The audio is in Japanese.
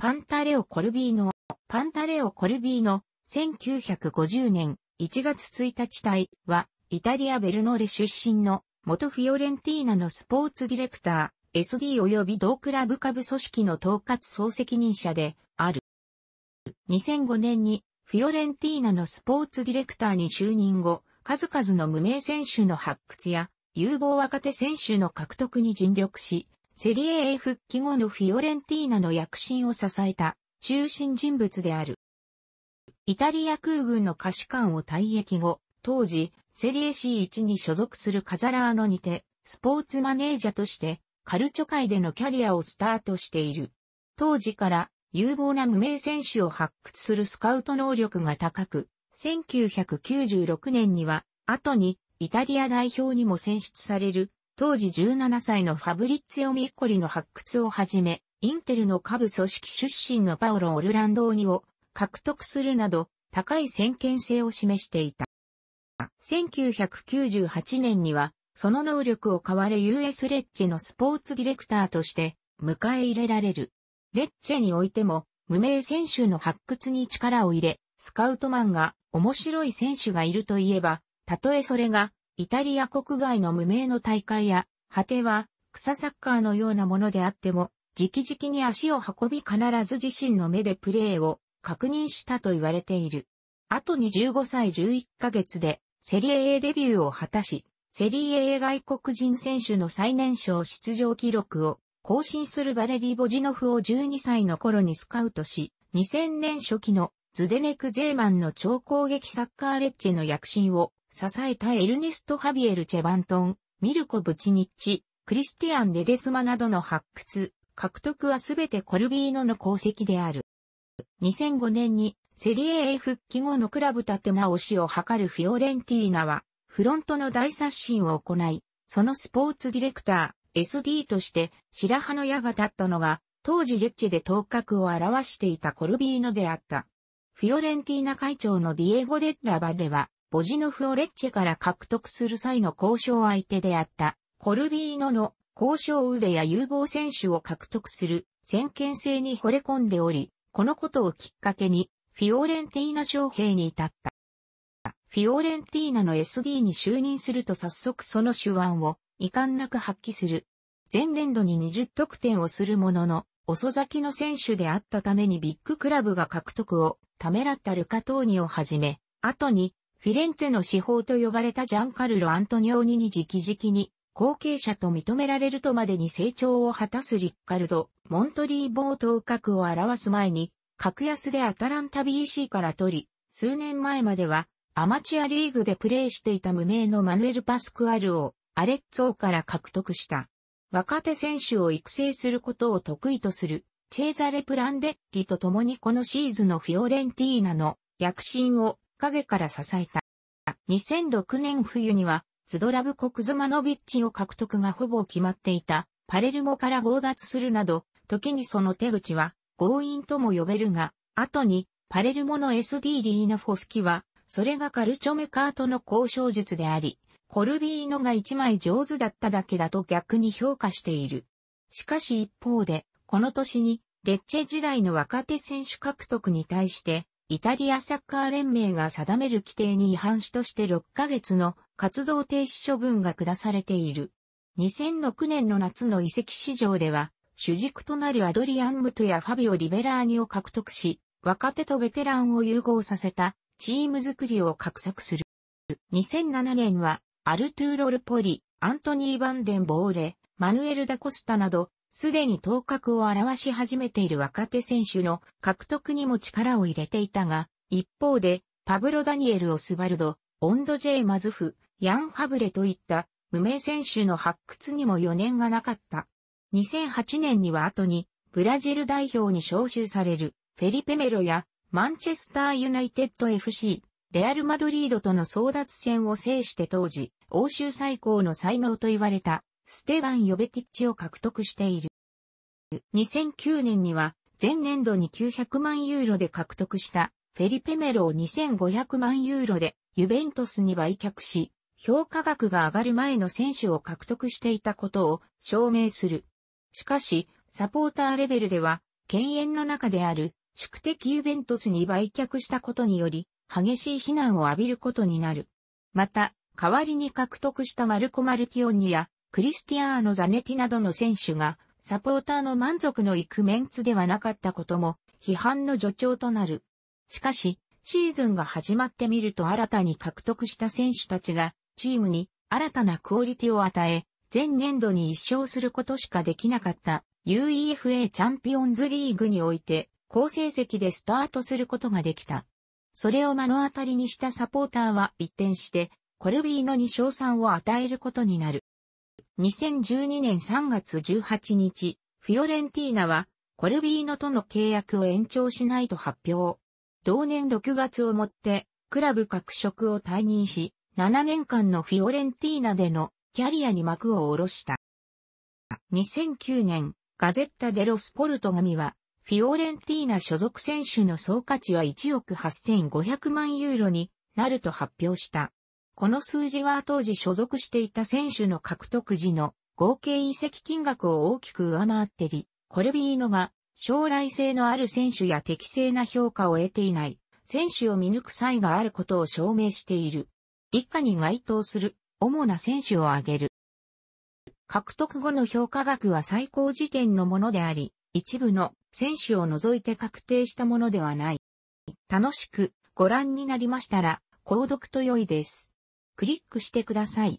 パンタレオ・コルビーノ、パンタレオ・コルビーノ、1950年1月1日隊は、イタリア・ベルノレ出身の元フィオレンティーナのスポーツディレクター、SD 及び同クラブ株組織の統括総責任者である。2005年にフィオレンティーナのスポーツディレクターに就任後、数々の無名選手の発掘や、有望若手選手の獲得に尽力し、セリエ A 復帰後のフィオレンティーナの躍進を支えた中心人物である。イタリア空軍の歌士官を退役後、当時、セリエ C1 に所属するカザラーノにて、スポーツマネージャーとして、カルチョ界でのキャリアをスタートしている。当時から有望な無名選手を発掘するスカウト能力が高く、1996年には、後にイタリア代表にも選出される当時17歳のファブリッツェオ・ミッコリの発掘をはじめ、インテルの下部組織出身のパオロ・オルランドーニを獲得するなど、高い先見性を示していた。1998年には、その能力を買われ US レッチェのスポーツディレクターとして迎え入れられる。レッチェにおいても、無名選手の発掘に力を入れ、スカウトマンが面白い選手がいるといえば、たとえそれがイタリア国外の無名の大会や、果ては、草サッカーのようなものであっても、直々に足を運び必ず自身の目でプレーを確認したと言われている。後に15歳11ヶ月でセリエ A デビューを果たし、セリエ A 外国人選手の最年少出場記録を更新するバレリー・ボジノフを12歳の頃にスカウトし、2000年初期のズデネク・ゼーマンの超攻撃サッカーレッチェの躍進を支えたエルネスト・ハビエル・チェバントン、ミルコ・ブチニッチ、クリスティアン・デデスマなどの発掘、獲得はすべてコルビーノの功績である。2005年にセリエ A 復帰後のクラブ立て直しを図るフィオレンティーナは、フロントの大刷新を行い、そのスポーツディレクター、SD として白羽の矢が立ったのが、当時レッチェで頭角を表していたコルビーノであった。フィオレンティーナ会長のディエゴ・デッラ・バレは、ボジノフオレッチェから獲得する際の交渉相手であったコルビーノの交渉腕や有望選手を獲得する先見性に惚れ込んでおり、このことをきっかけにフィオレンティーナ将兵に至った。フィオレンティーナの SD に就任すると早速その手腕を遺憾なく発揮する。前年度に20得点をするものの、遅咲きの選手であったためにビッグクラブが獲得をためらったルカトーニをはじめ、後にフィレンツェの司法と呼ばれたジャンカルロ・アントニオニに直々に後継者と認められるとまでに成長を果たすリッカルド、モントリーボー頭角を表す前に、格安でアタランタ BC から取り、数年前まではアマチュアリーグでプレーしていた無名のマヌエル・パスクアルをアレッツォーから獲得した。若手選手を育成することを得意とするチェーザレ・プランデッキと共にこのシーズンのフィオレンティーナの躍進を影から支えた。2006年冬には、ズドラブ・コクズマノビッチを獲得がほぼ決まっていた、パレルモから強奪するなど、時にその手口は、強引とも呼べるが、後に、パレルモの SD リーナ・フォスキは、それがカルチョメカートの交渉術であり、コルビーノが一枚上手だっただけだと逆に評価している。しかし一方で、この年に、レッチェ時代の若手選手獲得に対して、イタリアサッカー連盟が定める規定に違反しとして6ヶ月の活動停止処分が下されている。2006年の夏の遺跡市場では、主軸となるアドリアン・ムトやファビオ・リベラーニを獲得し、若手とベテランを融合させたチーム作りを画策する。2007年は、アルトゥーロ・ルポリ、アントニー・バンデン・ボーレ、マヌエル・ダ・コスタなど、すでに頭角を表し始めている若手選手の獲得にも力を入れていたが、一方で、パブロ・ダニエル・オスバルド、オンド・ジェイ・マズフ、ヤン・ハブレといった無名選手の発掘にも余念がなかった。2008年には後に、ブラジル代表に招集される、フェリペメロや、マンチェスター・ユナイテッド FC、レアル・マドリードとの争奪戦を制して当時、欧州最高の才能と言われたステバン・ヨベティッチを獲得している。2009年には、前年度に900万ユーロで獲得したフェリペメロを2500万ユーロでユベントスに売却し、評価額が上がる前の選手を獲得していたことを証明する。しかし、サポーターレベルでは、犬猿の中である宿敵ユベントスに売却したことにより、激しい非難を浴びることになる。また、代わりに獲得したマルコ・マルキオンニやクリスティアーノ・ザネティなどの選手が、サポーターの満足のいくメンツではなかったことも、批判の助長となる。しかし、シーズンが始まってみると新たに獲得した選手たちが、チームに新たなクオリティを与え、前年度に一勝することしかできなかった UEFA チャンピオンズリーグにおいて、好成績でスタートすることができた。それを目の当たりにしたサポーターは一転して、コルビーノに賞賛を与えることになる。2012年3月18日、フィオレンティーナは、コルビーノとの契約を延長しないと発表。同年6月をもって、クラブ各職を退任し、7年間のフィオレンティーナでのキャリアに幕を下ろした。2009年、ガゼッタ・デロ・スポルト紙は、フィオレンティーナ所属選手の総価値は1億8500万ユーロになると発表した。この数字は当時所属していた選手の獲得時の合計移籍金額を大きく上回ってり、コルビーノが将来性のある選手や適正な評価を得ていない選手を見抜く際があることを証明している。以下に該当する主な選手を挙げる。獲得後の評価額は最高時点のものであり、一部の選手を除いて確定したものではない。楽しくご覧になりましたら、購読と良いです。クリックしてください。